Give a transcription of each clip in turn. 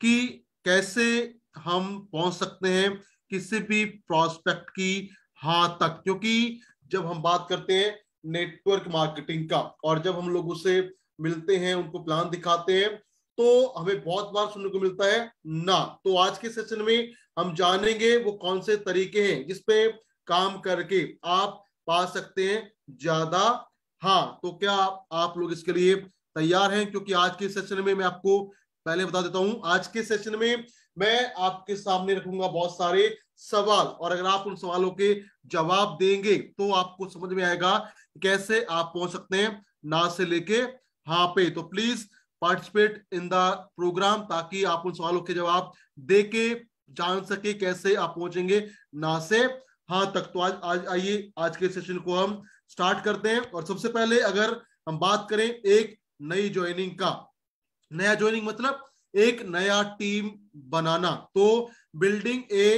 कि कैसे हम पहुंच सकते हैं किसी भी प्रोस्पेक्ट की हाँ तक क्योंकि जब हम बात करते हैं नेटवर्क मार्केटिंग का और जब हम लोग उसे मिलते हैं उनको प्लान दिखाते हैं तो हमें बहुत बार सुनने को मिलता है ना तो आज के सेशन में हम जानेंगे वो कौन से तरीके हैं जिसपे काम करके आप पा सकते हैं ज्यादा हाँ तो क्या आप लोग इसके लिए तैयार हैं क्योंकि आज के सेशन में मैं आपको पहले बता देता हूं आज के सेशन में मैं आपके सामने रखूंगा बहुत सारे सवाल और अगर आप उन सवालों के जवाब देंगे तो आपको समझ में आएगा कैसे आप पहुंच सकते हैं ना से लेके हाँ पे तो please participate in the programme ताकि आप उन सवालों के जवाब दे के जान सके कैसे आप पहुंचेंगे ना से हाँ तक तो आज आज आइए आज के सेशन को हम स्टार्ट करते हैं और सबसे पहले अगर हम बात करें एक नई ज्वाइनिंग का नया ज्वाइनिंग मतलब एक नया टीम बनाना तो बिल्डिंग ए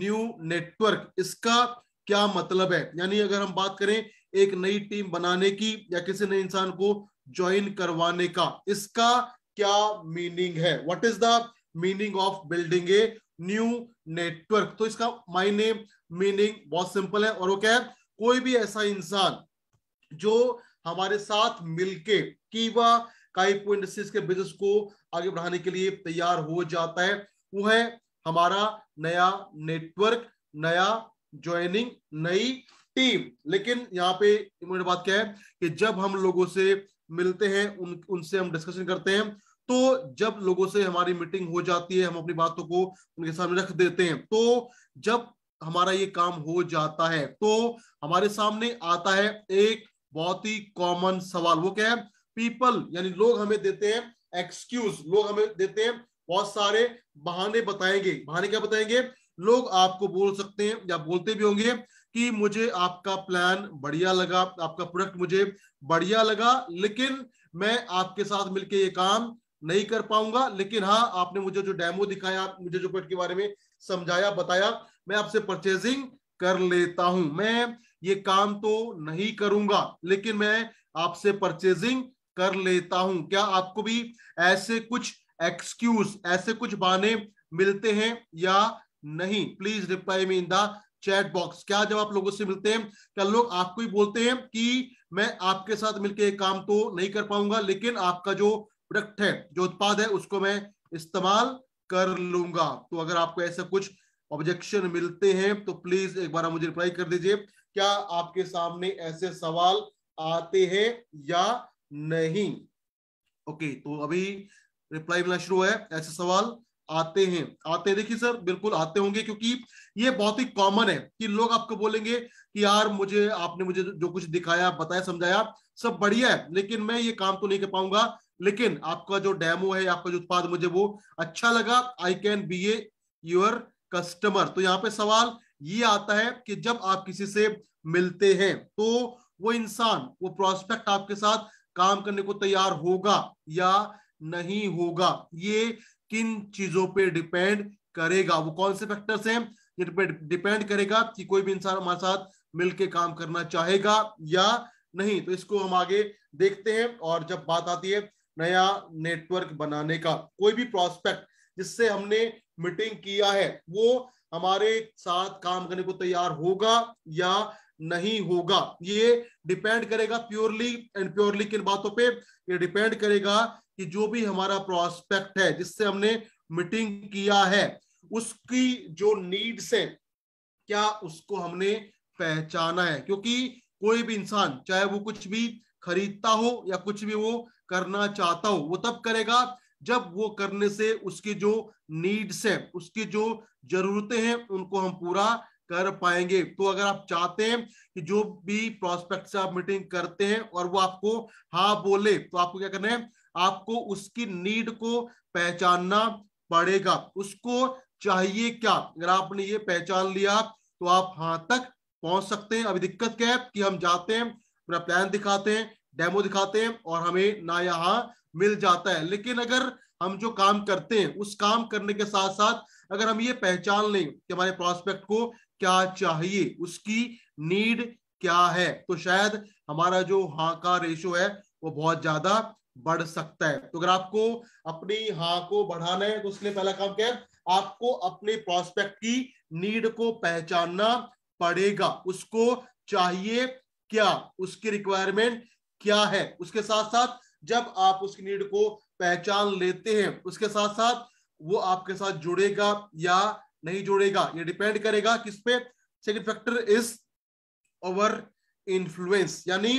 न्यू नेटवर्क इसका क्या मतलब है यानी अगर हम बात करें एक नई टीम बनाने की या किसी नए इंसान को ज्वाइन करवाने का इसका क्या मीनिंग है what is the meaning of building a new network तो इसका मायने मीनिंग बहुत सिंपल है और वो क्या है कोई भी ऐसा इंसान जो हमारे साथ मिलके कि वह काइपो इंडस्ट्रीज के बिजनेस को आगे बढ़ाने के लिए तैयार हो जाता है वो है हमारा नया नेटवर्क नया ज्वाइनिंग नई टीम लेकिन यहाँ पे इम्पोर्टेंट बात क्या है कि जब हम लोगों से मिलते हैं उन उनसे हम डिस्कशन करते हैं तो जब लोगों से हमारी मीटिंग हो जाती है हम अपनी बातों को उनके सामने रख देते हैं तो जब हमारा ये काम हो जाता है तो हमारे सामने आता है एक बहुत ही कॉमन सवाल वो क्या है पीपल यानी लोग हमें देते हैं एक्सक्यूज लोग हमें देते हैं बहुत सारे बहाने बताएंगे बहाने क्या बताएंगे लोग आपको बोल सकते हैं या बोलते भी होंगे कि मुझे आपका प्लान बढ़िया लगा आपका प्रोडक्ट मुझे बढ़िया लगा लेकिन मैं आपके साथ मिलके ये काम नहीं कर पाऊंगा लेकिन हाँ आपने मुझे जो डेमो दिखाया मुझे जो प्रोडक्ट के बारे में समझाया बताया मैं आपसे परचेजिंग कर लेता हूं मैं ये काम तो नहीं करूंगा लेकिन मैं आपसे परचेजिंग कर लेता हूं क्या आपको भी ऐसे कुछ एक्सक्यूज ऐसे कुछ बहाने मिलते हैं या नहीं please reply me in the chat box क्या जब आप लोगों से मिलते हैं क्या लोग आपको ही बोलते हैं कि मैं आपके साथ मिलकर काम तो नहीं कर पाऊंगा लेकिन आपका जो प्रोडक्ट है जो उत्पाद है उसको मैं इस्तेमाल कर लूंगा तो अगर आपको ऐसा कुछ ऑब्जेक्शन मिलते हैं तो प्लीज एक बार मुझे रिप्लाई कर दीजिए क्या आपके सामने ऐसे सवाल आते हैं या नहीं ओके तो अभी रिप्लाई मिलना शुरू है ऐसे सवाल आते हैं आते हैं देखिए सर बिल्कुल आते होंगे क्योंकि ये बहुत ही कॉमन है कि लोग आपको बोलेंगे कि यार मुझे आपने मुझे जो कुछ दिखाया बताया समझाया सब बढ़िया है लेकिन मैं ये काम तो नहीं कर पाऊंगा लेकिन आपका जो डेमो है आपका जो उत्पाद मुझे वो अच्छा लगा I can be a your customer तो यहाँ पे सवाल ये आता है कि जब आप किसी से मिलते हैं तो वो इंसान वो प्रोस्पेक्ट आपके साथ काम करने को तैयार होगा या नहीं होगा ये किन चीजों पे डिपेंड करेगा वो कौन से फैक्टर्स हैं जिन पे डिपेंड करेगा कि कोई भी इंसान हमारे साथ मिलके काम करना चाहेगा या नहीं तो इसको हम आगे देखते हैं और जब बात आती है नया नेटवर्क बनाने का कोई भी प्रोस्पेक्ट जिससे हमने मीटिंग किया है वो हमारे साथ काम करने को तैयार होगा या नहीं होगा ये डिपेंड करेगा प्योरली एंड प्योरली किन बातों पे ये डिपेंड करेगा कि जो भी हमारा प्रोस्पेक्ट है जिससे हमने मीटिंग किया है उसकी जो नीड्स है क्या उसको हमने पहचाना है क्योंकि कोई भी इंसान चाहे वो कुछ भी खरीदता हो या कुछ भी वो करना चाहता हो वो तब करेगा जब वो करने से उसकी जो नीड्स है उसकी जो जरूरतें हैं उनको हम पूरा कर पाएंगे तो अगर आप चाहते हैं कि जो भी प्रोस्पेक्ट से आप मीटिंग करते हैं और वो आपको हाँ बोले तो आपको क्या करना है आपको उसकी नीड को पहचानना पड़ेगा उसको चाहिए क्या अगर आपने ये पहचान लिया तो आप हाँ तक पहुंच सकते हैं अभी दिक्कत क्या है कि हम जाते हैं अपना प्लान दिखाते हैं डेमो दिखाते हैं और हमें ना यहाँ मिल जाता है लेकिन अगर हम जो काम करते हैं उस काम करने के साथ साथ अगर हम ये पहचान लें कि हमारे प्रोस्पेक्ट को क्या चाहिए उसकी नीड क्या है तो शायद हमारा जो हाँ का रेशो है वो बहुत ज्यादा बढ़ सकता है तो अगर आपको अपनी हाँ को बढ़ाना है तो उसके पहला काम क्या है आपको अपने प्रोस्पेक्ट की नीड को पहचानना पड़ेगा उसको चाहिए क्या उसकी रिक्वायरमेंट क्या है उसके साथ साथ जब आप उसकी नीड को पहचान लेते हैं उसके साथ साथ वो आपके साथ जुड़ेगा या नहीं जोड़ेगा ये डिपेंड करेगा किस पे second factor is over influence यानी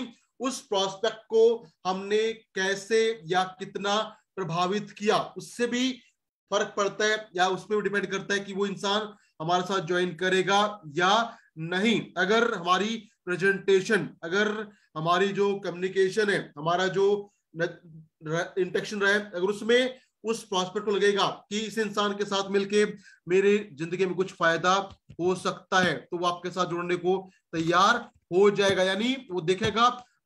उस प्रोस्पेक्ट को हमने कैसे या कितना प्रभावित किया उससे भी फर्क पड़ता है या उसमें भी डिपेंड करता है कि वो इंसान हमारे साथ ज्वाइन करेगा या नहीं अगर हमारी प्रेजेंटेशन अगर हमारी जो कम्युनिकेशन है हमारा जो इंटेक्शन रहे अगर उसमें उस प्रॉस्पेक्ट को लगेगा कि इस इंसान के साथ मिलके मेरे जिंदगी में कुछ फायदा हो सकता है तो वो आपके साथ जुड़ने को तैयार हो जाएगा यानी वो देखेगा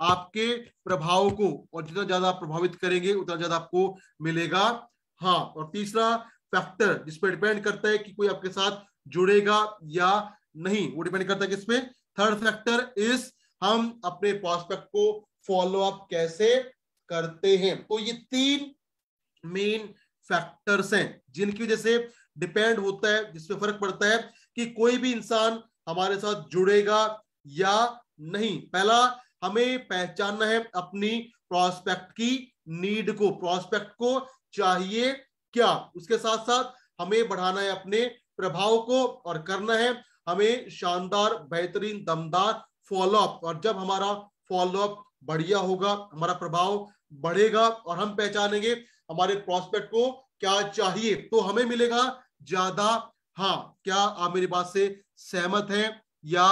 आपके प्रभाव को और जितना ज्यादा प्रभावित करेंगे उतना ज्यादा आपको मिलेगा हाँ और तीसरा फैक्टर जिस पर डिपेंड करता है कि कोई आपके साथ जुड़ेगा या नहीं वो डिपेंड करता है किस पे थर्ड फैक्टर इज हम अपने प्रॉस्पेक्ट को फॉलो अप कैसे करते हैं तो ये तीन मेन फैक्टर्स हैं जिनकी वजह से डिपेंड होता है जिसपे फर्क पड़ता है कि कोई भी इंसान हमारे साथ जुड़ेगा या नहीं पहला हमें पहचानना है अपनी प्रोस्पेक्ट की नीड को प्रोस्पेक्ट को चाहिए क्या उसके साथ साथ हमें बढ़ाना है अपने प्रभाव को और करना है हमें शानदार बेहतरीन दमदार फॉलोअप और जब हमारा फॉलोअप बढ़िया होगा हमारा प्रभाव बढ़ेगा और हम पहचानेंगे हमारे प्रोस्पेक्ट को क्या चाहिए तो हमें मिलेगा ज्यादा हाँ क्या आप मेरी बात से सहमत हैं या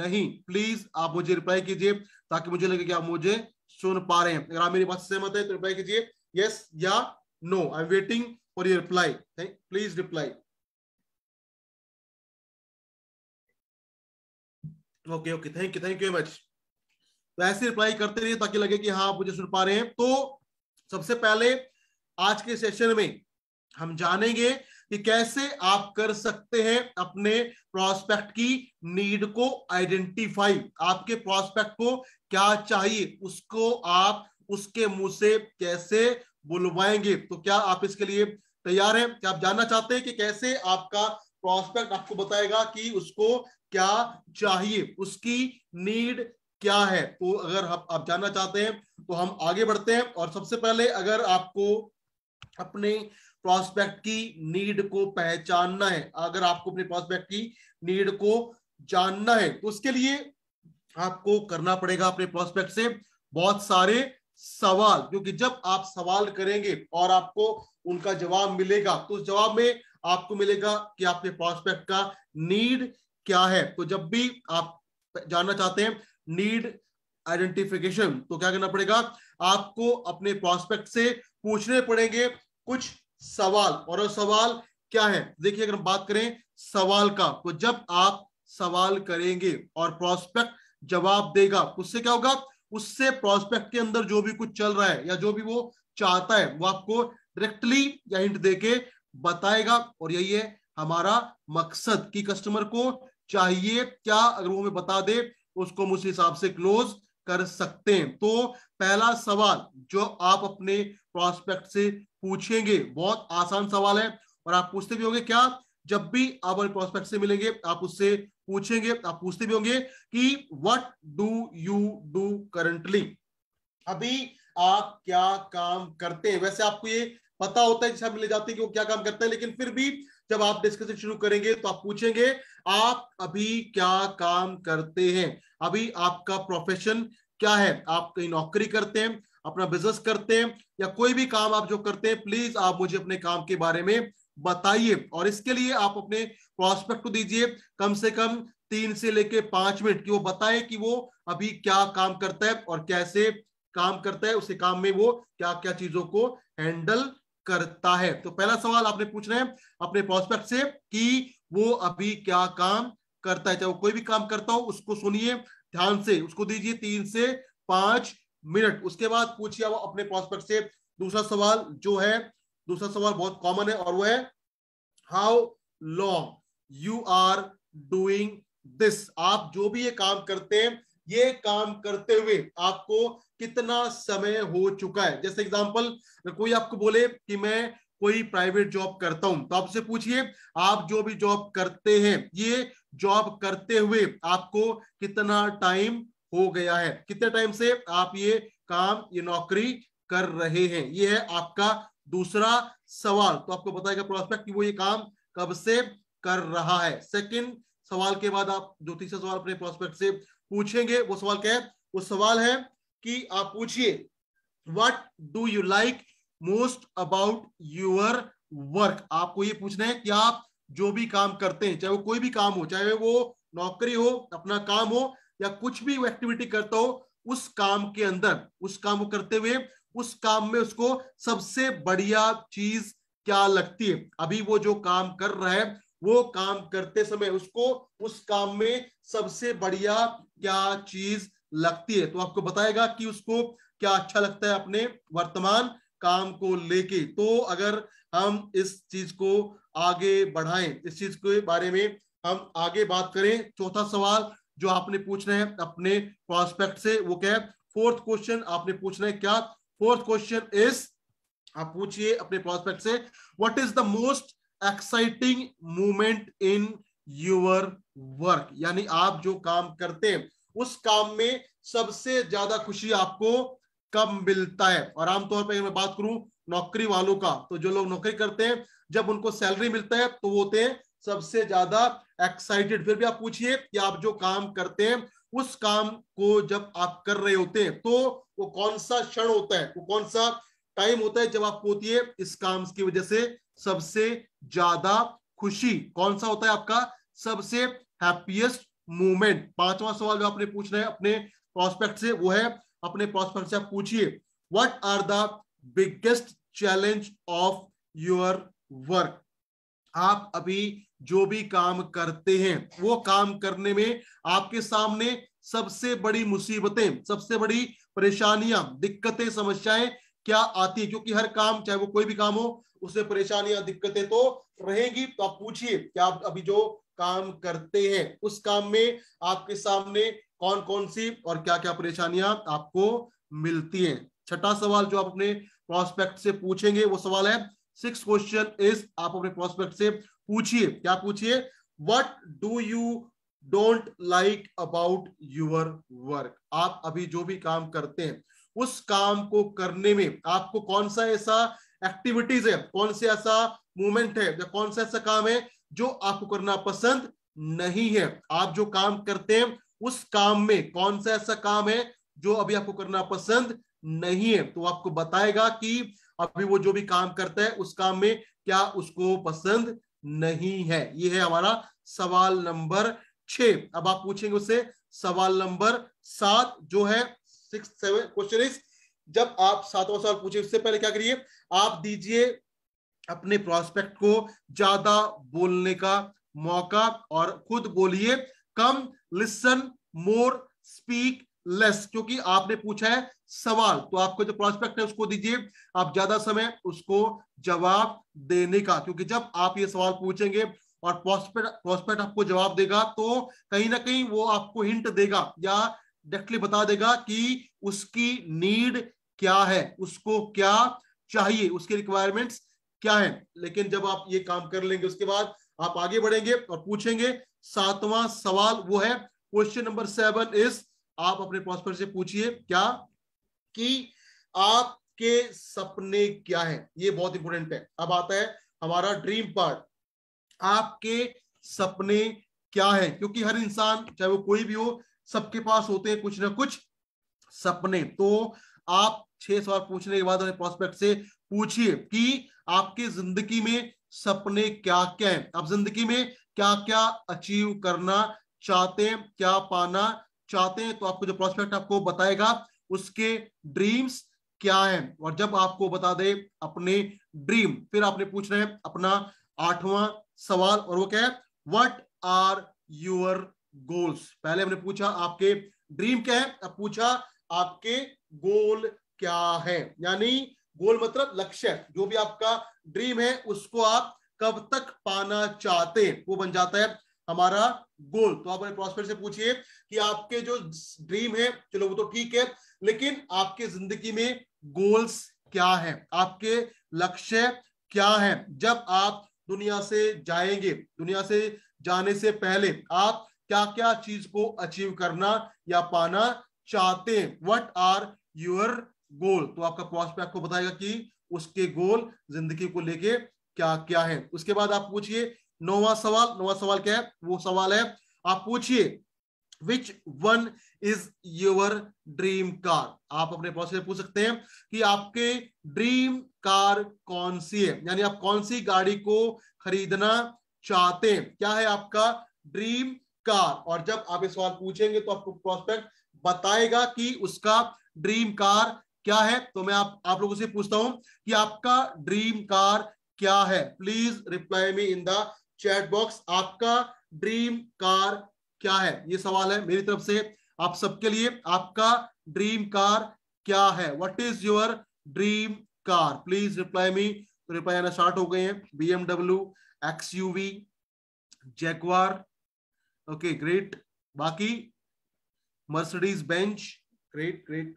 नहीं प्लीज आप मुझे रिप्लाई कीजिए ताकि मुझे लगे कि आप मुझे सुन पा रहे हैं अगर आप मेरी बात से सहमत है तो रिप्लाई कीजिए यस या no I am waiting for your reply please reply okay okay thank you thank you very much तो ऐसे रिप्लाई करते रहिए ताकि लगे कि हाँ आप मुझे सुन पा रहे हैं तो सबसे पहले आज के सेशन में हम जानेंगे कि कैसे आप कर सकते हैं अपने प्रोस्पेक्ट की नीड को आइडेंटिफाई आपके प्रोस्पेक्ट को क्या चाहिए उसको आप उसके मुंह से कैसे बुलवाएंगे तो क्या आप इसके लिए तैयार हैं क्या आप जानना चाहते हैं कि कैसे आपका प्रोस्पेक्ट आपको बताएगा कि उसको क्या चाहिए उसकी नीड क्या है तो अगर हम आप जानना चाहते हैं तो हम आगे बढ़ते हैं और सबसे पहले अगर आपको अपने प्रोस्पेक्ट की नीड को पहचानना है अगर आपको अपने प्रोस्पेक्ट की नीड को जानना है तो उसके लिए आपको करना पड़ेगा अपने प्रोस्पेक्ट से बहुत सारे सवाल क्योंकि जब आप सवाल करेंगे और आपको उनका जवाब मिलेगा तो उस जवाब में आपको मिलेगा कि आपके प्रोस्पेक्ट का नीड क्या है तो जब भी आप जानना चाहते हैं नीड आइडेंटिफिकेशन तो क्या करना पड़ेगा आपको अपने प्रोस्पेक्ट से पूछने पड़ेंगे कुछ सवाल और सवाल क्या है देखिए अगर हम बात करें सवाल का तो जब आप सवाल करेंगे और प्रोस्पेक्ट जवाब देगा तो उससे क्या होगा उससे प्रोस्पेक्ट के अंदर जो भी कुछ चल रहा है या जो भी वो चाहता है वो आपको डायरेक्टली या हिंट देके बताएगा और यही है हमारा मकसद कि कस्टमर को चाहिए क्या अगर वो हमें बता दे उसको हम उस हिसाब से क्लोज कर सकते हैं तो पहला सवाल जो आप अपने प्रोस्पेक्ट से पूछेंगे बहुत आसान सवाल है और आप पूछते भी होंगे क्या जब भी आप अपने प्रोस्पेक्ट से मिलेंगे आप उससे पूछेंगे आप पूछते भी होंगे कि what do you do currently अभी आप क्या काम करते हैं वैसे आपको ये पता होता है जैसे मिले जाते हैं कि वो क्या काम करते हैं लेकिन फिर भी जब आप डिस्कशन शुरू करेंगे तो आप पूछेंगे आप अभी क्या काम करते हैं अभी आपका प्रोफेशन क्या है आप कहीं नौकरी करते हैं अपना बिजनेस करते हैं या कोई भी काम आप जो करते हैं प्लीज आप मुझे अपने काम के बारे में बताइए और इसके लिए आप अपने प्रोस्पेक्ट को दीजिए कम से कम तीन से लेके पांच मिनट की वो बताए कि वो अभी क्या काम करता है और कैसे काम करता है उसे काम में वो क्या क्या चीजों को हैंडल करता है तो पहला सवाल आपने पूछ रहे हैं अपने प्रोस्पेक्ट से कि वो अभी क्या काम करता है चाहे वो कोई भी काम करता हो उसको सुनिए ध्यान से उसको दीजिए तीन से पांच मिनट उसके बाद पूछिए वो अपने प्रोस्पेक्ट से दूसरा सवाल जो है दूसरा सवाल बहुत कॉमन है और वो है how long you are doing this आप जो भी ये काम करते हैं ये काम करते हुए आपको कितना समय हो चुका है जैसे एग्जाम्पल कोई आपको बोले कि मैं कोई प्राइवेट जॉब करता हूं तो आपसे पूछिए आप जो भी जॉब करते हैं ये जॉब करते हुए आपको कितना टाइम हो गया है कितने टाइम से आप ये काम ये नौकरी कर रहे हैं ये है आपका दूसरा सवाल तो आपको बताएगा प्रोस्पेक्ट कि वो ये काम कब से कर रहा है सेकंड सवाल के बाद आप जो तीसरा सवाल अपने प्रोस्पेक्ट से पूछेंगे वो सवाल क्या है वो सवाल है कि आप पूछिए what do you like most about your work आपको ये पूछना है कि आप जो भी काम करते हैं चाहे वो कोई भी काम हो चाहे वो नौकरी हो अपना काम हो या कुछ भी एक्टिविटी करता हो उस काम के अंदर उस काम को करते हुए उस काम में उसको सबसे बढ़िया चीज क्या लगती है अभी वो जो काम कर रहा है वो काम करते समय उसको उस काम में सबसे बढ़िया क्या चीज लगती है तो आपको बताएगा कि उसको क्या अच्छा लगता है अपने वर्तमान काम को लेके तो अगर हम इस चीज को आगे बढ़ाएं इस चीज के बारे में हम आगे बात करें चौथा सवाल जो आपने पूछना है अपने प्रोस्पेक्ट से वो क्या है फोर्थ क्वेश्चन आपने पूछना है क्या फोर्थ क्वेश्चन इज आप पूछिए अपने प्रोस्पेक्ट से what is the most exciting movement in your work यानी आप जो काम करते हैं उस काम में सबसे ज्यादा खुशी आपको कब मिलता है और आमतौर पर मैं बात करूं नौकरी वालों का तो जो लोग नौकरी करते हैं जब उनको सैलरी मिलता है तो वो होते हैं सबसे ज्यादा एक्साइटेड फिर भी आप पूछिए कि आप जो काम करते हैं उस काम को जब आप कर रहे होते हैं तो वो कौन सा क्षण होता है वो कौन सा टाइम होता है जब आपको होती है इस काम की वजह से सबसे ज्यादा खुशी कौन सा होता है आपका सबसे हैप्पीएस्ट मोमेंट पांचवा सवाल जो आपने पूछना है अपने प्रोस्पेक्ट से वो है अपने प्रोस्पेक्ट से आप पूछिए what are the biggest challenge of your work आप अभी जो भी काम करते हैं वो काम करने में आपके सामने सबसे बड़ी मुसीबतें सबसे बड़ी परेशानियां दिक्कतें समस्याएं क्या आती है क्योंकि हर काम चाहे वो कोई भी काम हो उससे परेशानियां दिक्कतें तो रहेंगी तो आप पूछिए क्या आप अभी जो काम करते हैं उस काम में आपके सामने कौन कौन सी और क्या क्या परेशानियां आपको मिलती हैं छठा सवाल जो आप अपने प्रोस्पेक्ट से पूछेंगे वो सवाल है सिक्स क्वेश्चन इज आप अपने प्रोस्पेक्ट से पूछिए क्या पूछिए what do you don't like about your work आप अभी जो भी काम करते हैं उस काम को करने में आपको कौन सा ऐसा एक्टिविटीज है कौन सा ऐसा मूवमेंट है या कौन सा ऐसा काम है जो आपको करना पसंद नहीं है आप जो काम करते हैं उस काम में कौन सा ऐसा काम है जो अभी आपको करना पसंद नहीं है तो आपको बताएगा कि अभी वो जो भी काम करता है उस काम में क्या उसको पसंद नहीं है ये है हमारा सवाल नंबर छ अब आप पूछेंगे उससे सवाल नंबर सात जो है सिक्स सेवन क्वेश्चन इज जब आप सातवां सवाल पूछे उससे पहले क्या करिए आप दीजिए अपने प्रोस्पेक्ट को ज्यादा बोलने का मौका और खुद बोलिए कम लिसन मोर स्पीक लेस क्योंकि आपने पूछा है सवाल तो आपको जो प्रोस्पेक्ट है उसको दीजिए आप ज्यादा समय उसको जवाब देने का क्योंकि जब आप ये सवाल पूछेंगे और प्रोस्पेक्ट प्रोस्पेक्ट आपको जवाब देगा तो कहीं ना कहीं वो आपको हिंट देगा या डायरेक्टली बता देगा कि उसकी नीड क्या है उसको क्या चाहिए उसकी रिक्वायरमेंट्स क्या है लेकिन जब आप ये काम कर लेंगे उसके बाद आप आगे बढ़ेंगे और पूछेंगे सातवां सवाल वो है क्वेश्चन नंबर सेवन इज आप अपने प्रॉस्पर से पूछिए क्या कि आपके सपने क्या है ये बहुत इंपॉर्टेंट है अब आता है हमारा ड्रीम पार्ट आपके सपने क्या है क्योंकि हर इंसान चाहे वो कोई भी हो सबके पास होते हैं कुछ ना कुछ सपने तो आप छह सवाल पूछने के बाद प्रोस्पेक्ट से पूछिए कि आपके जिंदगी में सपने क्या क्या हैं आप जिंदगी में क्या क्या अचीव करना चाहते हैं क्या पाना चाहते हैं तो आपको जो प्रोस्पेक्ट आपको बताएगा उसके ड्रीम्स क्या है और जब आपको बता दे अपने ड्रीम फिर आपने पूछना है अपना आठवां सवाल और वो क्या है वट आर यूर गोल्स पहले हमने पूछा आपके ड्रीम क्या है अब पूछा आपके गोल क्या है यानी गोल मतलब लक्ष्य जो भी आपका ड्रीम है उसको आप कब तक पाना चाहते हैं वो बन जाता है हमारा गोल तो आप अपने प्रोस्पेक्ट से पूछिए कि आपके जो ड्रीम है चलो वो तो ठीक है लेकिन आपके जिंदगी में गोल्स क्या है आपके लक्ष्य क्या है जब आप दुनिया से जाएंगे दुनिया से जाने से पहले आप क्या क्या चीज को अचीव करना या पाना चाहते हैं वट आर योर गोल तो आपका पे आपको बताएगा कि उसके गोल जिंदगी को लेके क्या क्या है उसके बाद आप पूछिए नोवा सवाल नोवा सवाल क्या है वो सवाल है आप पूछिए which one is your dream car आप अपने से पूछ सकते हैं कि आपके ड्रीम कार कौन सी है यानी आप कौन सी गाड़ी को खरीदना चाहते हैं क्या है आपका ड्रीम कार और जब आप ये सवाल पूछेंगे तो आपको प्रोस्पेक्ट बताएगा कि उसका ड्रीम कार क्या है तो मैं आप आप लोगों से पूछता हूं कि आपका ड्रीम कार क्या है please reply me in the chat box आपका ड्रीम कार क्या है ये सवाल है मेरी तरफ से आप सबके लिए आपका ड्रीम कार क्या है what is your dream car please reply me तो रिप्लाई आना स्टार्ट हो गए हैं BMW XUV Jaguar okay great baki mercedes bench great great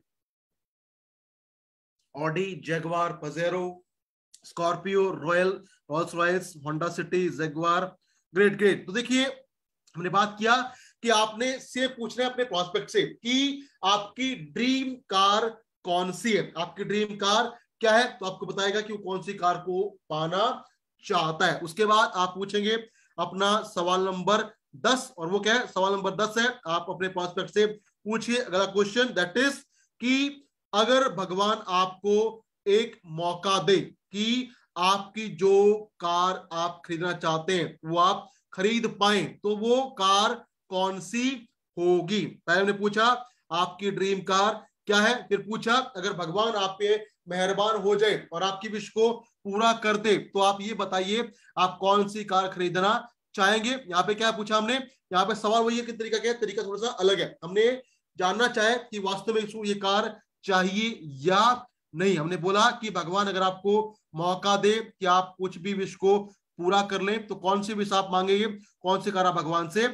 audi jaguar pajero Scorpio royal royals royals Honda City Jaguar great great तो देखिए हमने बात किया कि आपने से पूछना हैं अपने प्रोस्पेक्ट से कि आपकी ड्रीम कार कौन सी है आपकी ड्रीम कार क्या है तो आपको बताएगा कि वो कौन सी कार को पाना चाहता है उसके बाद आप पूछेंगे अपना सवाल नंबर दस और वो क्या है सवाल नंबर दस है आप अपने प्रॉस्पेक्ट से पूछिए अगला क्वेश्चन दैट इज कि अगर भगवान आपको एक मौका दे कि आपकी जो कार आप खरीदना चाहते हैं वो आप खरीद पाए तो वो कार कौन सी होगी पहले ने पूछा आपकी ड्रीम कार क्या है फिर पूछा अगर भगवान आप पे मेहरबान हो जाए और आपकी विश को पूरा कर दे तो आप ये बताइए आप कौन सी कार खरीदना चाहेंगे यहाँ पे क्या पूछा हमने यहाँ पे सवाल वही है कि तरीका क्या है तरीका थोड़ा सा अलग है हमने जानना चाहे कि वास्तव में ये कार चाहिए या नहीं हमने बोला कि भगवान अगर आपको मौका दे कि आप कुछ भी विश को पूरा कर लें तो कौन सी विश आप मांगेंगे कौन सी कार आप भगवान से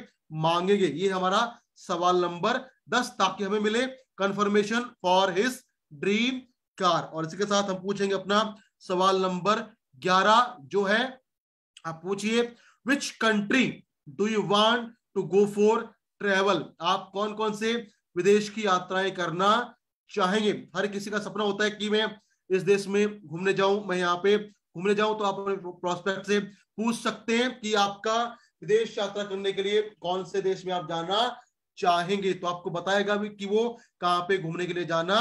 मांगेंगे ये हमारा सवाल नंबर दस ताकि हमें मिले confirmation for his dream car और इसी के साथ हम पूछेंगे अपना सवाल नंबर ग्यारह जो है आप पूछिए which country do you want to go for travel आप कौन कौन से विदेश की यात्राएं करना चाहेंगे हर किसी का सपना होता है कि मैं इस देश में घूमने जाऊं मैं यहाँ पे घूमने जाऊं तो आप अपने प्रोस्पेक्ट से पूछ सकते हैं कि आपका विदेश यात्रा करने के लिए कौन से देश में आप जाना चाहेंगे तो आपको बताएगा भी कि वो कहाँ पे घूमने के लिए जाना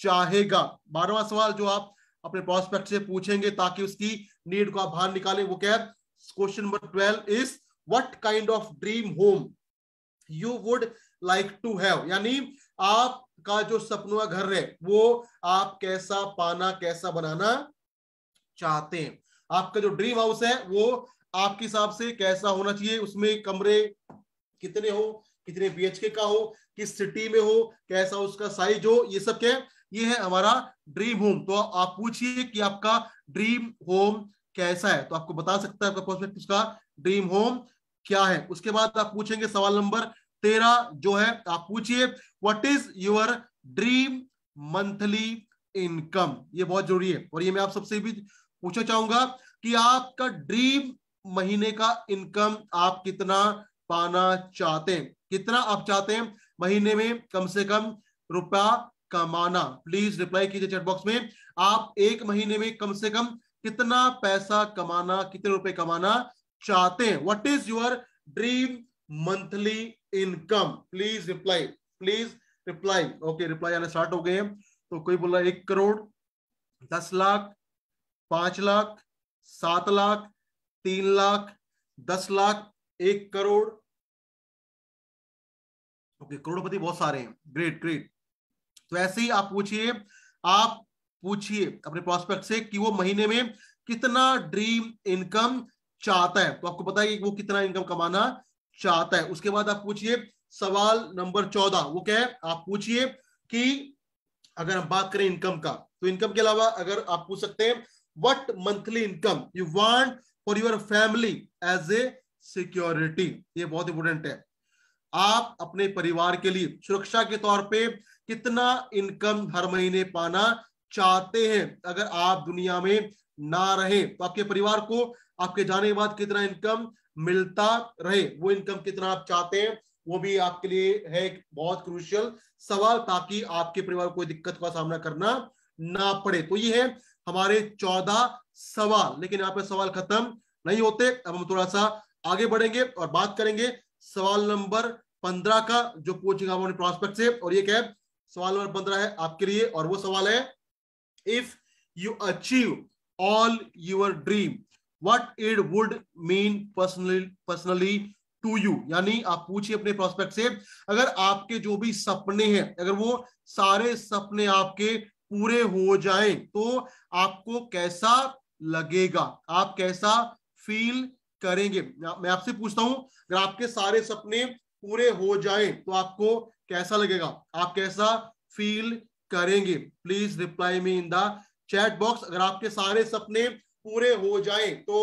चाहेगा बारहवा सवाल जो आप अपने प्रोस्पेक्ट से पूछेंगे ताकि उसकी नीड को आप बाहर निकालें वो क्या है Question number 12 is what kind of dream home you would like to have यानी आपका जो सपनुआ घर है वो आप कैसा पाना कैसा बनाना चाहते हैं आपका जो ड्रीम हाउस है वो आपके हिसाब से कैसा होना चाहिए उसमें कमरे कितने हो कितने बीएचके का हो किस सिटी में हो कैसा उसका साइज हो ये सब क्या ये है हमारा ड्रीम होम तो आप पूछिए कि आपका ड्रीम होम कैसा है तो आपको बता सकता है आपका प्रोस्पेक्ट का ड्रीम होम क्या है उसके बाद आप पूछेंगे सवाल नंबर तेरह जो है आप पूछिए what is your dream monthly income ये बहुत जरूरी है और ये मैं आप सबसे भी पूछना चाहूंगा कि आपका ड्रीम महीने का इनकम आप कितना पाना चाहते हैं कितना आप चाहते हैं महीने में कम से कम रुपया कमाना प्लीज रिप्लाई कीजिए चैट बॉक्स में आप एक महीने में कम से कम कितना पैसा कमाना कितने रुपए कमाना चाहते हैं what is your dream monthly income please reply please reply okay reply आने स्टार्ट हो गए हैं तो कोई बोला एक करोड़ दस लाख पांच लाख सात लाख तीन लाख दस लाख एक करोड़ ओके okay, करोड़पति बहुत सारे हैं ग्रेट ग्रेट तो ऐसे ही आप पूछिए आप पूछिए अपने प्रोस्पेक्ट से कि वो महीने में कितना ड्रीम इनकम चाहता है तो आपको पता है कि वो कितना इनकम कमाना चाहता है उसके बाद आप पूछिए सवाल नंबर चौदह वो क्या है आप पूछिए कि अगर हम बात करें इनकम का तो इनकम के अलावा अगर आप पूछ सकते हैं what monthly income you want for your family as a security ये बहुत इंपॉर्टेंट है आप अपने परिवार के लिए सुरक्षा के तौर पे कितना इनकम हर महीने पाना चाहते हैं अगर आप दुनिया में ना रहे तो आपके परिवार को आपके जाने के बाद कितना इनकम मिलता रहे वो इनकम कितना आप चाहते हैं वो भी आपके लिए है एक बहुत क्रूशियल सवाल ताकि आपके परिवार को कोई दिक्कत का सामना करना ना पड़े तो ये है हमारे चौदह सवाल लेकिन यहाँ पे सवाल खत्म नहीं होते अब हम थोड़ा सा आगे बढ़ेंगे और बात करेंगे सवाल नंबर पंद्रह का जो पूछेगा प्रॉस्पेक्ट प्रोस्पेक्ट से और ये क्या है सवाल नंबर पंद्रह है आपके लिए और वो सवाल है if you achieve all your dream what it would mean personally personally to you यानी आप पूछिए अपने प्रोस्पेक्ट से अगर आपके जो भी सपने हैं अगर वो सारे सपने आपके पूरे हो जाए तो आपको कैसा लगेगा आप कैसा फील करेंगे मैं आपसे पूछता हूं अगर आपके सारे सपने पूरे हो जाए तो आपको कैसा लगेगा आप कैसा फील करेंगे please reply me in the chat box अगर आपके सारे सपने पूरे हो जाए तो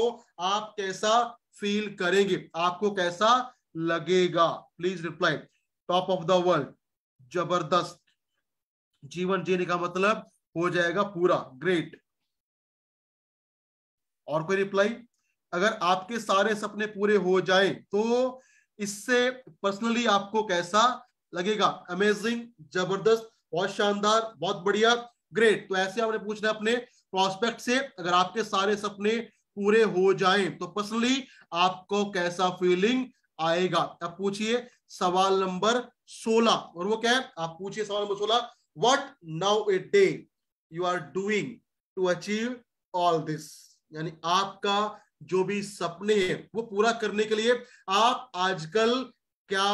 आप कैसा फील करेंगे आपको कैसा लगेगा please reply top of the world जबरदस्त जीवन जीने का मतलब हो जाएगा पूरा ग्रेट और कोई रिप्लाई अगर आपके सारे सपने पूरे हो जाए तो इससे पर्सनली आपको कैसा लगेगा अमेजिंग जबरदस्त बहुत शानदार बहुत बढ़िया ग्रेट तो ऐसे आपने पूछना है अपने प्रोस्पेक्ट से अगर आपके सारे सपने पूरे हो जाएं तो पर्सनली आपको कैसा फीलिंग आएगा अब पूछिए सवाल नंबर सोलह और वो क्या है आप पूछिए सवाल नंबर सोलह what now a day you are doing to achieve all this यानी आपका जो भी सपने हैं वो पूरा करने के लिए आप आजकल क्या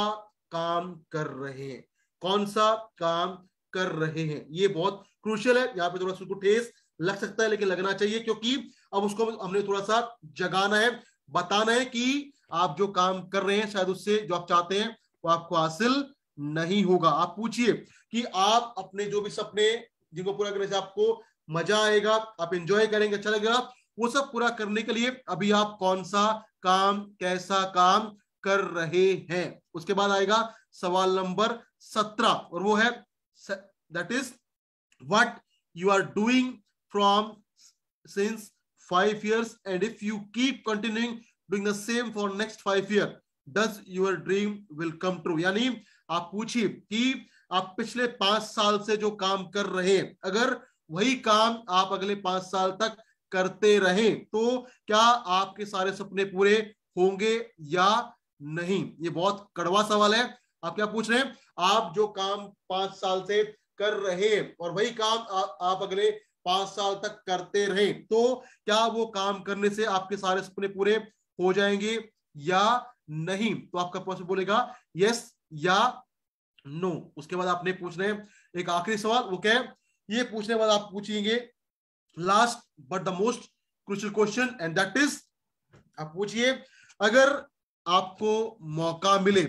काम कर रहे हैं कौन सा काम कर रहे हैं ये बहुत क्रूशियल है यहाँ पे थोड़ा सा उसको ठेस लग सकता है लेकिन लगना चाहिए क्योंकि अब उसको हमने थोड़ा सा जगाना है बताना है कि आप जो काम कर रहे हैं शायद उससे जो आप चाहते हैं वो आपको हासिल नहीं होगा आप पूछिए कि आप अपने जो भी सपने जिनको पूरा करने से आपको मजा आएगा आप एंजॉय करेंगे अच्छा लगेगा वो सब पूरा करने के लिए अभी आप कौन सा काम कैसा काम कर रहे हैं उसके बाद आएगा सवाल नंबर सत्रह और वो है that is what you are doing from since 5 years and if you keep continuing doing the same for next 5 year does your dream will come true yani aap पूछिए ki aap pichle 5 saal se jo kaam kar rahe agar wahi kaam aap agle 5 saal tak karte rahe to kya aapke sare sapne pure honge ya nahi ye bahut kadwa sawal hai आप क्या पूछ रहे हैं आप जो काम पांच साल से कर रहे हैं और वही काम आ, आप अगले पांच साल तक करते रहे तो क्या वो काम करने से आपके सारे सपने पूरे हो जाएंगे या नहीं तो आपका प्रश्न बोलेगा यस या नो उसके बाद आपने पूछना है एक आखिरी सवाल वो क्या है ये पूछने के बाद आप पूछेंगे last but the most crucial question and that is आप पूछिए अगर आपको मौका मिले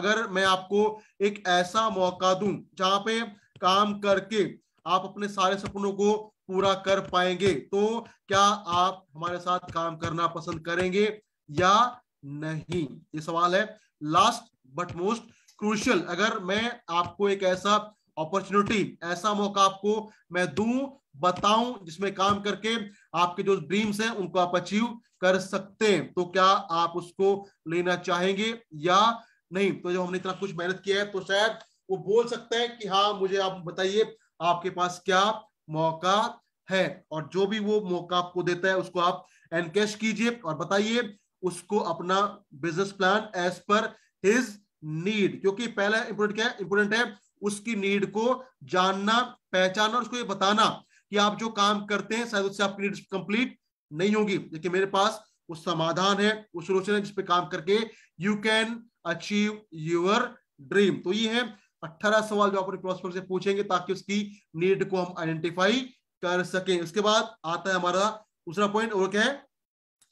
अगर मैं आपको एक ऐसा मौका दूं जहां पे काम करके आप अपने सारे सपनों को पूरा कर पाएंगे तो क्या आप हमारे साथ काम करना पसंद करेंगे या नहीं ये सवाल है लास्ट बट मोस्ट क्रूशियल अगर मैं आपको एक ऐसा अपॉर्चुनिटी ऐसा मौका आपको मैं दू बताऊं जिसमें काम करके आपके जो ड्रीम्स हैं उनको आप अचीव कर सकते हैं तो क्या आप उसको लेना चाहेंगे या नहीं तो जब हमने इतना कुछ मेहनत किया है तो शायद वो बोल सकते हैं कि हाँ मुझे आप बताइए आपके पास क्या मौका है और जो भी वो मौका आपको देता है उसको आप एनकेश कीजिए और बताइए उसको अपना business plan as per his need क्योंकि पहला इंपोर्टेंट क्या है इंपोर्टेंट है उसकी नीड को जानना पहचानना और उसको ये बताना कि आप जो काम करते हैं शायद उससे आपकी नीड कंप्लीट नहीं होगी लेकिन मेरे पास उस समाधान है उस सोल्यूशन है जिसपे काम करके you can achieve your dream तो ये है अट्ठारह सवाल जो आप अपने प्रोस्पेक्ट से पूछेंगे ताकि उसकी नीड को हम आइडेंटिफाई कर सकें उसके बाद आता है हमारा दूसरा पॉइंट और क्या है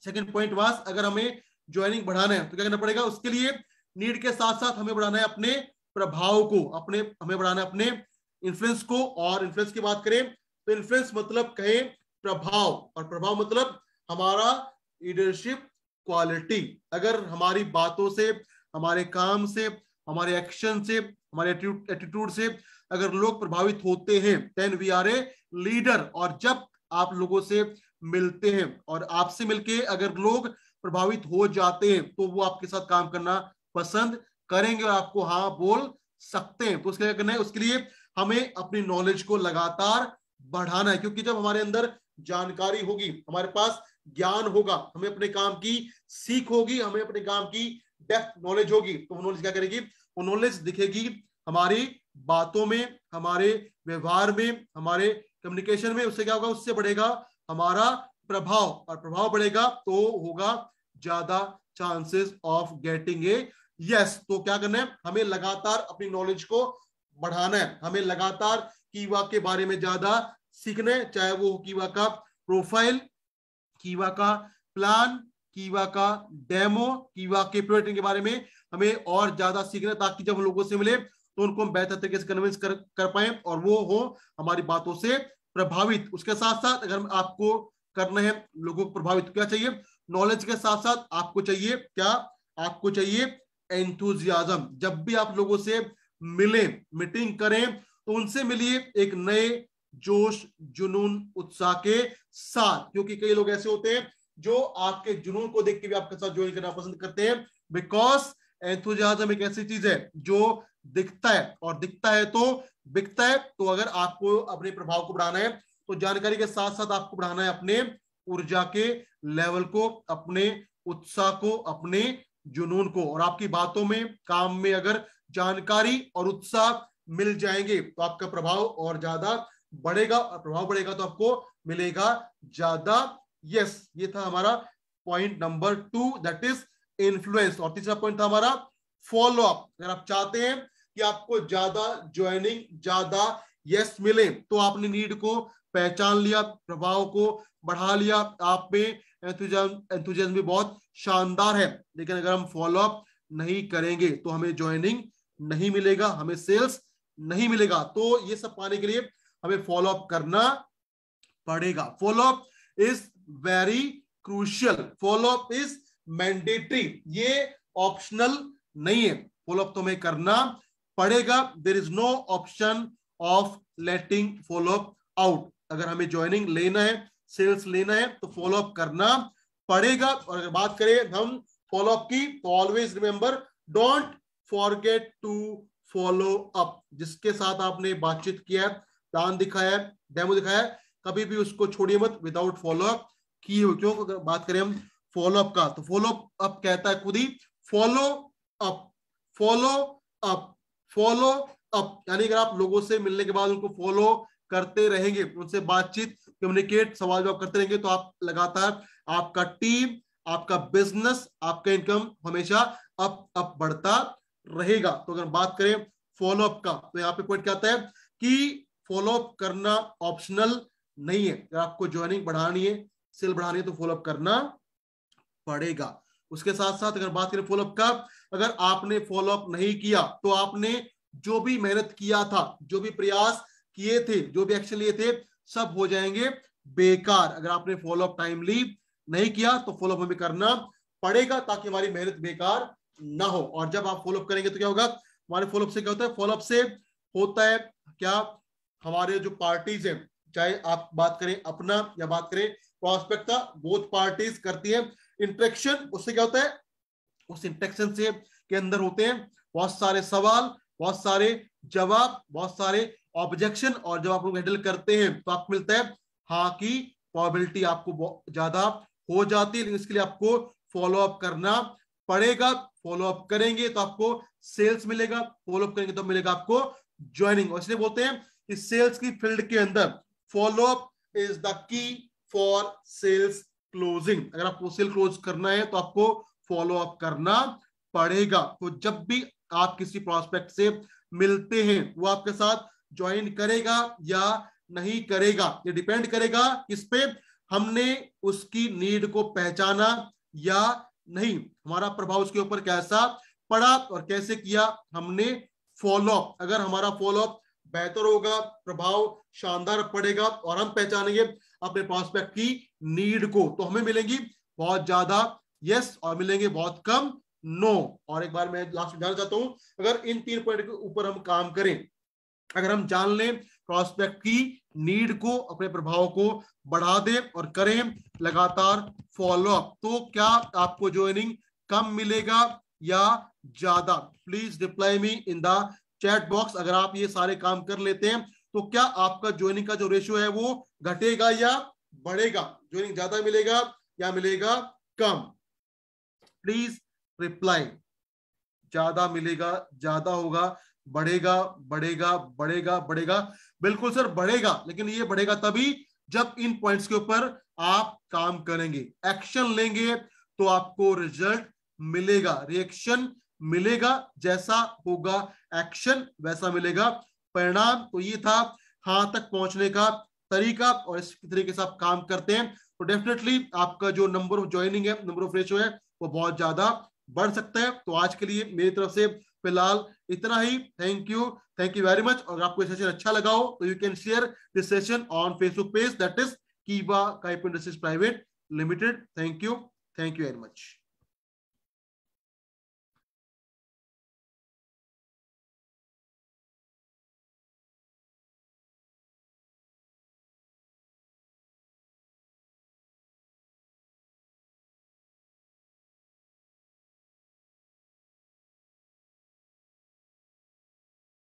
सेकेंड पॉइंट वास अगर हमें ज्वाइनिंग बढ़ाना है तो क्या करना पड़ेगा उसके लिए नीड के साथ साथ हमें बढ़ाना है अपने प्रभाव को अपने हमें बढ़ाना अपने इन्फ्लुएंस को और इन्फ्लुएंस की बात करें तो इन्फ्लुएंस मतलब कहें प्रभाव और प्रभाव मतलब हमारा लीडरशिप क्वालिटी अगर हमारी बातों से हमारे काम से हमारे एक्शन से हमारे एटीट्यूड से अगर लोग प्रभावित होते हैं then we are a leader और जब आप लोगों से मिलते हैं और आपसे मिलके अगर लोग प्रभावित हो जाते हैं तो वो आपके साथ काम करना पसंद करेंगे और आपको हाँ बोल सकते हैं तो उसके लिए करना है उसके लिए हमें अपनी नॉलेज को लगातार बढ़ाना है क्योंकि जब हमारे अंदर जानकारी होगी हमारे पास ज्ञान होगा हमें अपने काम की सीख होगी हमें अपने काम की डेप्थ नॉलेज होगी तो वो नॉलेज क्या करेगी वो नॉलेज दिखेगी हमारी बातों में हमारे व्यवहार में हमारे कम्युनिकेशन में उससे क्या होगा उससे बढ़ेगा हमारा प्रभाव और प्रभाव बढ़ेगा तो होगा ज्यादा chances of getting a yes तो क्या करना है हमें लगातार अपनी नॉलेज को बढ़ाना है हमें लगातार कीवा के बारे में ज्यादा सीखना है चाहे वो कीवा का प्रोफाइल कीवा का प्लान कीवा का डेमो कीवा के प्रोडक्ट के बारे में हमें और ज्यादा सीखना है ताकि जब हम लोगों से मिले तो उनको हम बेहतर तरीके से कन्विंस कर कर पाए और वो हो हमारी बातों से प्रभावित उसके साथ साथ अगर आपको करना है लोगों को प्रभावित क्या चाहिए नॉलेज के साथ साथ आपको चाहिए क्या आपको चाहिए एंथुजियाजम जब भी आप लोगों से मिले मीटिंग करें तो उनसे मिलिए एक नए जोश जुनून उत्साह के साथ क्योंकि कई लोग ऐसे होते हैं जो आपके जुनून को देख के भी आपके साथ ज्वाइन करना पसंद करते हैं बिकॉज एंथुजियाजम एक ऐसी चीज है जो दिखता है और दिखता है तो बिकता है तो अगर आपको अपने प्रभाव को बढ़ाना है तो जानकारी के साथ साथ आपको बढ़ाना है अपने ऊर्जा के लेवल को अपने उत्साह को अपने जुनून को और आपकी बातों में काम में अगर जानकारी और उत्साह मिल जाएंगे तो आपका प्रभाव और ज्यादा बढ़ेगा और प्रभाव बढ़ेगा तो आपको मिलेगा ज्यादा यस ये था हमारा point number two that is influence और तीसरा पॉइंट था हमारा फॉलो अप अगर आप चाहते हैं कि आपको ज्यादा ज्वाइनिंग ज्यादा यस मिले तो आपने नीड को पहचान लिया प्रभाव को बढ़ा लिया आप में एंथुजम भी बहुत शानदार है लेकिन अगर हम फॉलोअप नहीं करेंगे तो हमें ज्वाइनिंग नहीं मिलेगा हमें सेल्स नहीं मिलेगा तो ये सब पाने के लिए हमें फॉलोअप करना पड़ेगा follow up is very crucial follow up is mandatory ये ऑप्शनल नहीं है फॉलोअप तो हमें करना पड़ेगा there is no option of letting follow up out अगर हमें ज्वाइनिंग लेना है सेल्स लेना है तो फॉलो अप करना पड़ेगा और अगर बात करें हम फॉलो अप की तो always remember don't forget to follow up जिसके साथ आपने बातचीत किया है दान दिखाया है डेमो दिखाया है कभी भी उसको छोड़िए मत विदाउट फॉलो अप की हो क्यों अगर बात करें हम फॉलो अप का तो फॉलो अप कहता है खुद ही follow up follow up follow up यानी अगर आप लोगों से मिलने के बाद उनको फॉलो करते रहेंगे उनसे बातचीत कम्युनिकेट सवाल जवाब करते रहेंगे तो आप लगातार आपका टीम आपका बिजनेस आपका इनकम हमेशा अप अप बढ़ता रहेगा तो अगर बात करें फॉलोअप का तो यहाँ पे पॉइंट क्या आता है कि फॉलोअप करना ऑप्शनल नहीं है अगर आपको ज्वाइनिंग बढ़ानी है सेल बढ़ानी है तो फॉलोअप करना पड़ेगा उसके साथ साथ अगर बात करें फॉलोअप का अगर आपने फॉलोअप नहीं किया तो आपने जो भी मेहनत किया था जो भी प्रयास किए थे जो भी एक्शन लिए थे सब हो जाएंगे बेकार अगर आपने फॉलोअप टाइमली नहीं किया तो फॉलोअप हमें करना पड़ेगा ताकि हमारी मेहनत बेकार ना हो और जब आप फॉलोअप करेंगे तो क्या होगा हमारे फॉलोअप से क्या होता है फॉलोअप से होता है क्या हमारे जो पार्टीज हैं चाहे आप बात करें अपना या बात करें प्रोस्पेक्ट का बोथ पार्टीज करती है इंट्रेक्शन उससे क्या होता है उस इंट्रेक्शन से के अंदर होते हैं बहुत सारे सवाल बहुत सारे जवाब बहुत सारे ऑब्जेक्शन और जब आप लोग हैंडल करते हैं तो आपको मिलता है हाँ की प्रॉबिलिटी आपको ज्यादा हो जाती है लेकिन इसके लिए आपको फॉलो अप करना पड़ेगा फॉलो अप करेंगे तो आपको सेल्स मिलेगा फॉलो अप करेंगे तो मिलेगा आपको ज्वाइनिंग और इसलिए बोलते हैं कि सेल्स की फील्ड के अंदर follow up is the key for sales closing अगर आपको सेल क्लोज करना है तो आपको फॉलो अप करना पड़ेगा तो जब भी आप किसी प्रोस्पेक्ट से मिलते हैं वो आपके साथ ज्वाइन करेगा या नहीं करेगा ये डिपेंड करेगा किस पे हमने उसकी नीड को पहचाना या नहीं हमारा प्रभाव उसके ऊपर कैसा पड़ा और कैसे किया हमने फॉलोअप अगर हमारा फॉलोअप बेहतर होगा प्रभाव शानदार पड़ेगा और हम पहचानेंगे अपने प्रॉस्पेक्ट की नीड को तो हमें मिलेंगी बहुत ज्यादा यस और मिलेंगे बहुत कम नो और एक बार मैं लास्ट में जानना चाहता हूं अगर इन तीन पॉइंट के ऊपर हम काम करें अगर हम जान लें प्रोस्पेक्ट की नीड को अपने प्रभाव को बढ़ा दें और करें लगातार फॉलोअप तो क्या आपको ज्वाइनिंग कम मिलेगा या ज्यादा please reply me in the chat box अगर आप ये सारे काम कर लेते हैं तो क्या आपका ज्वाइनिंग का जो रेशियो है वो घटेगा या बढ़ेगा ज्वाइनिंग ज्यादा मिलेगा या मिलेगा कम प्लीज रिप्लाई ज्यादा मिलेगा ज्यादा होगा बढ़ेगा बढ़ेगा बढ़ेगा बढ़ेगा बिल्कुल सर बढ़ेगा लेकिन ये बढ़ेगा तभी जब इन पॉइंट्स के ऊपर आप काम करेंगे एक्शन लेंगे तो आपको रिजल्ट मिलेगा रिएक्शन मिलेगा जैसा होगा एक्शन वैसा मिलेगा परिणाम तो ये था हाथ तक पहुंचने का तरीका और इस तरीके से आप काम करते हैं तो डेफिनेटली आपका जो नंबर ऑफ ज्वाइनिंग है नंबर ऑफ रेशो है वो बहुत ज्यादा बढ़ सकता है तो आज के लिए मेरी तरफ से फिलहाल इतना ही thank you thank you very much और आपको सेशन अच्छा लगा हो तो you can share this session on Facebook page that is कीवा काइप industries private limited thank you thank you very much